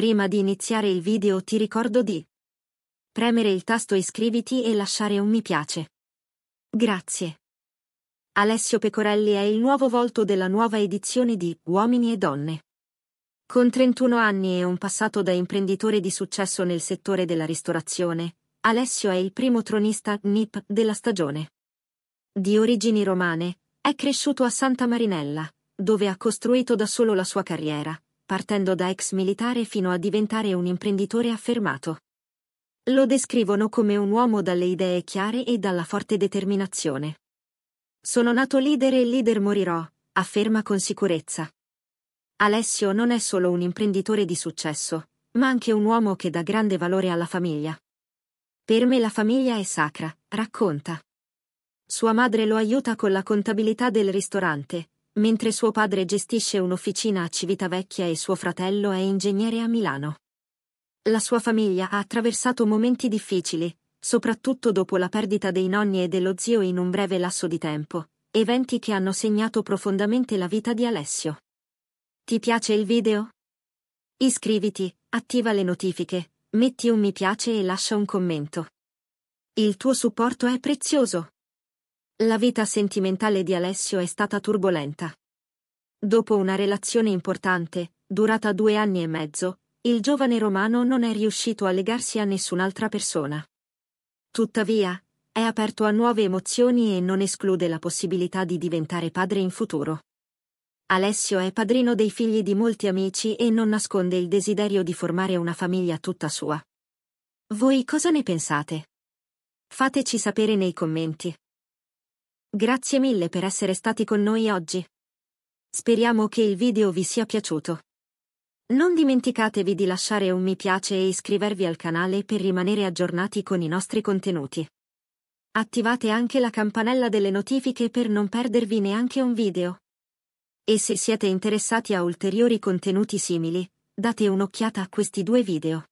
Prima di iniziare il video ti ricordo di premere il tasto iscriviti e lasciare un mi piace. Grazie. Alessio Pecorelli è il nuovo volto della nuova edizione di Uomini e Donne. Con 31 anni e un passato da imprenditore di successo nel settore della ristorazione, Alessio è il primo tronista NIP della stagione. Di origini romane, è cresciuto a Santa Marinella, dove ha costruito da solo la sua carriera, partendo da ex militare fino a diventare un imprenditore affermato. Lo descrivono come un uomo dalle idee chiare e dalla forte determinazione. Sono nato leader e leader morirò, afferma con sicurezza. Alessio non è solo un imprenditore di successo, ma anche un uomo che dà grande valore alla famiglia. Per me la famiglia è sacra, racconta. Sua madre lo aiuta con la contabilità del ristorante, mentre suo padre gestisce un'officina a Civitavecchia e suo fratello è ingegnere a Milano. La sua famiglia ha attraversato momenti difficili, soprattutto dopo la perdita dei nonni e dello zio in un breve lasso di tempo, eventi che hanno segnato profondamente la vita di Alessio. Ti piace il video? Iscriviti, attiva le notifiche, metti un mi piace e lascia un commento. Il tuo supporto è prezioso. La vita sentimentale di Alessio è stata turbolenta. Dopo una relazione importante, durata due anni e mezzo, il giovane romano non è riuscito a legarsi a nessun'altra persona. Tuttavia, è aperto a nuove emozioni e non esclude la possibilità di diventare padre in futuro. Alessio è padrino dei figli di molti amici e non nasconde il desiderio di formare una famiglia tutta sua. Voi cosa ne pensate? Fateci sapere nei commenti. Grazie mille per essere stati con noi oggi. Speriamo che il video vi sia piaciuto. Non dimenticatevi di lasciare un mi piace e iscrivervi al canale per rimanere aggiornati con i nostri contenuti. Attivate anche la campanella delle notifiche per non perdervi neanche un video. E se siete interessati a ulteriori contenuti simili, date un'occhiata a questi due video.